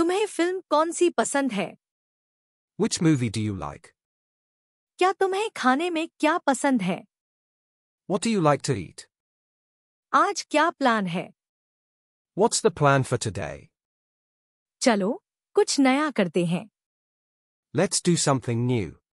तुम्हें फिल्म कौन सी पसंद है Which movie do you like? क्या तुम्हें खाने में क्या पसंद है What do you like to eat? आज क्या प्लान है What's the plan for today? चलो कुछ नया करते हैं Let's do something new.